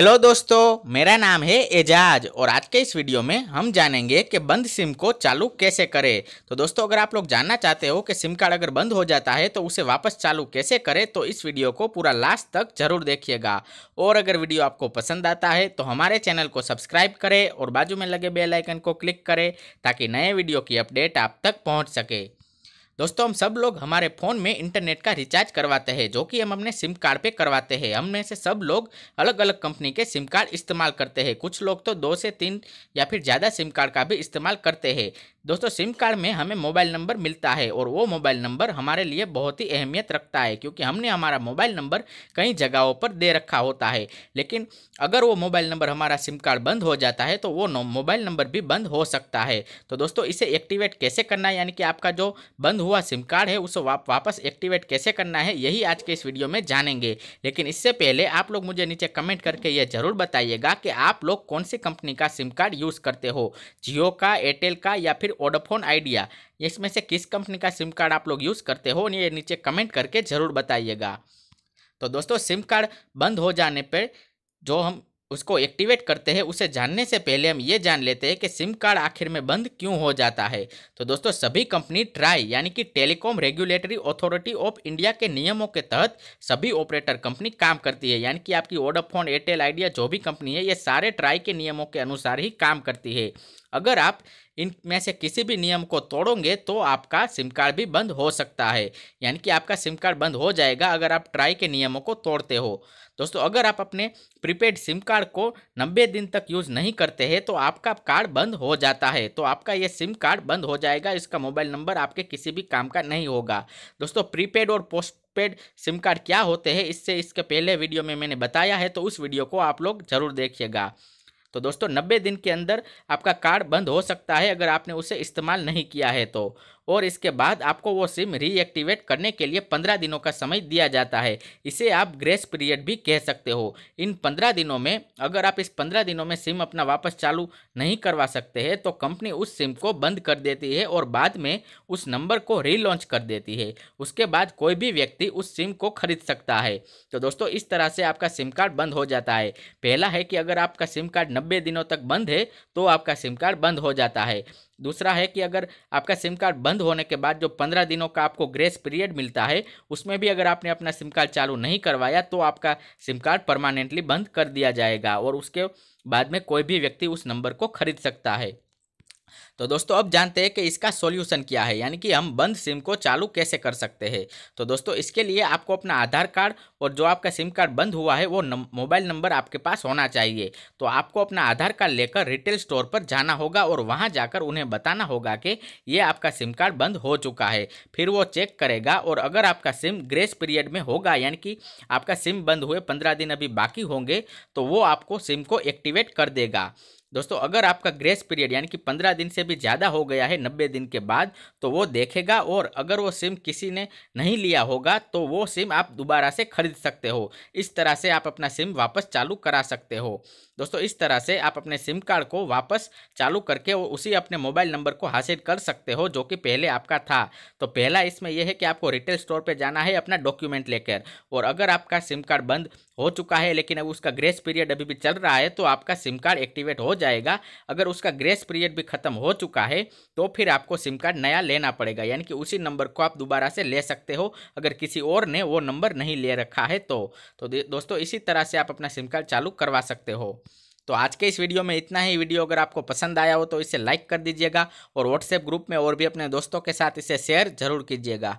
hello दोस्तों मेरा नाम है एजाज और आज के इस वीडियो में हम जानेंगे कि बंद सिम को चालू कैसे करें तो दोस्तों अगर आप लोग जानना चाहते हो कि सिम कार्ड अगर बंद हो जाता है तो उसे वापस चालू कैसे करें तो इस वीडियो को पूरा लास्ट तक जरूर देखिएगा और अगर वीडियो आपको पसंद आता है तो हमारे चैनल को सब्सक्राइब करें और बाजू में लगे बेलाइकन को क्लिक करें ताकि नए वीडियो की अपडेट आप तक पहुँच सके दोस्तों हम सब लोग हमारे फ़ोन में इंटरनेट का रिचार्ज करवाते हैं जो कि हम अपने सिम कार्ड पे करवाते हैं हम में से सब लोग अलग अलग कंपनी के सिम कार्ड इस्तेमाल करते हैं कुछ लोग तो दो से तीन या फिर ज़्यादा सिम कार्ड का भी इस्तेमाल करते हैं दोस्तों सिम कार्ड में हमें मोबाइल नंबर मिलता है और वो मोबाइल नंबर हमारे लिए बहुत ही अहमियत रखता है क्योंकि हमने हमारा मोबाइल नंबर कई जगहों पर दे रखा होता है लेकिन अगर वो मोबाइल नंबर हमारा सिम कार्ड बंद हो जाता है तो वो मोबाइल नंबर भी बंद हो सकता है तो दोस्तों इसे एक्टिवेट कैसे करना है यानी कि आपका जो बंद हुआ सिम कार्ड है उसे वाप, वापस एक्टिवेट कैसे करना है यही आज के इस वीडियो में जानेंगे लेकिन इससे पहले आप लोग मुझे नीचे कमेंट करके ये ज़रूर बताइएगा कि आप लोग कौन सी कंपनी का सिम कार्ड यूज़ करते हो जियो का एयरटेल का या फिर ओडोफोन आइडिया इसमें से किस कंपनी का सिम कार्ड आप लोग यूज़ करते हो ये नीचे कमेंट करके ज़रूर बताइएगा तो दोस्तों सिम कार्ड बंद हो जाने पर जो हम उसको एक्टिवेट करते हैं उसे जानने से पहले हम ये जान लेते हैं कि सिम कार्ड आखिर में बंद क्यों हो जाता है तो दोस्तों सभी कंपनी ट्राई यानी कि telecom regulatory authority of India के नियमों के तहत सभी ऑपरेटर कंपनी काम करती है यानी कि आपकी ओडाफोन एयरटेल आइडिया जो भी कंपनी है ये सारे ट्राई के नियमों के अनुसार ही काम करती है अगर आप इन में से किसी भी नियम को तोड़ोगे तो आपका सिम कार्ड भी बंद हो सकता है यानी कि आपका सिम कार्ड बंद हो जाएगा अगर आप ट्राई के नियमों को तोड़ते हो दोस्तों अगर आप अपने प्रीपेड सिम कार्ड को 90 दिन तक यूज़ नहीं करते हैं तो आपका कार्ड बंद हो जाता है तो आपका ये सिम कार्ड बंद हो जाएगा इसका मोबाइल नंबर आपके किसी भी काम का नहीं होगा दोस्तों प्रीपेड और पोस्ट पोस्टपेड सिम कार्ड क्या होते हैं इससे इसके पहले वीडियो में मैंने बताया है तो उस वीडियो को आप लोग ज़रूर देखिएगा तो दोस्तों नब्बे दिन के अंदर आपका कार्ड बंद हो सकता है अगर आपने उसे इस्तेमाल नहीं किया है तो और इसके बाद आपको वो सिम रीएक्टिवेट करने के लिए पंद्रह दिनों का समय दिया जाता है इसे आप ग्रेस पीरियड भी कह सकते हो इन पंद्रह दिनों में अगर आप इस पंद्रह दिनों में सिम अपना वापस चालू नहीं करवा सकते हैं तो कंपनी उस सिम को बंद कर देती है और बाद में उस नंबर को रीलॉन्च कर देती है उसके बाद कोई भी व्यक्ति उस सिम को खरीद सकता है तो दोस्तों इस तरह से आपका सिम कार्ड बंद हो जाता है पहला है कि अगर आपका सिम कार्ड नब्बे दिनों तक बंद है तो आपका सिम कार्ड बंद हो जाता है दूसरा है कि अगर आपका सिम कार्ड बंद होने के बाद जो पंद्रह दिनों का आपको ग्रेस पीरियड मिलता है उसमें भी अगर आपने अपना सिम कार्ड चालू नहीं करवाया तो आपका सिम कार्ड परमानेंटली बंद कर दिया जाएगा और उसके बाद में कोई भी व्यक्ति उस नंबर को खरीद सकता है तो दोस्तों अब जानते हैं कि इसका सॉल्यूशन क्या है यानी कि हम बंद सिम को चालू कैसे कर सकते हैं तो दोस्तों इसके लिए आपको अपना आधार कार्ड और जो आपका सिम कार्ड बंद हुआ है वो मोबाइल नंबर आपके पास होना चाहिए तो आपको अपना आधार कार्ड लेकर रिटेल स्टोर पर जाना होगा और वहाँ जाकर उन्हें बताना होगा कि ये आपका सिम कार्ड बंद हो चुका है फिर वो चेक करेगा और अगर आपका सिम ग्रेस पीरियड में होगा यानी कि आपका सिम बंद हुए पंद्रह दिन अभी बाकी होंगे तो वो आपको सिम को एक्टिवेट कर देगा दोस्तों अगर आपका ग्रेस पीरियड यानी कि पंद्रह दिन से भी ज़्यादा हो गया है नब्बे दिन के बाद तो वो देखेगा और अगर वो सिम किसी ने नहीं लिया होगा तो वो सिम आप दोबारा से खरीद सकते हो इस तरह से आप अपना सिम वापस चालू करा सकते हो दोस्तों इस तरह से आप अपने सिम कार्ड को वापस चालू करके उसी अपने मोबाइल नंबर को हासिल कर सकते हो जो कि पहले आपका था तो पहला इसमें यह है कि आपको रिटेल स्टोर पर जाना है अपना डॉक्यूमेंट लेकर और अगर आपका सिम कार्ड बंद हो चुका है लेकिन अब उसका ग्रेस पीरियड अभी भी चल रहा है तो आपका सिम कार्ड एक्टिवेट हो जाए जाएगा अगर उसका ग्रेस पीरियड भी खत्म हो चुका है तो फिर आपको सिम कार्ड नया लेना पड़ेगा यानी कि उसी नंबर को आप दोबारा से ले सकते हो अगर किसी और ने वो नंबर नहीं ले रखा है तो, तो दोस्तों इसी तरह से आप अपना सिम कार्ड चालू करवा सकते हो तो आज के इस वीडियो में इतना ही वीडियो अगर आपको पसंद आया हो तो इसे लाइक कर दीजिएगा और व्हाट्सएप ग्रुप में और भी अपने दोस्तों के साथ इसे शेयर जरूर कीजिएगा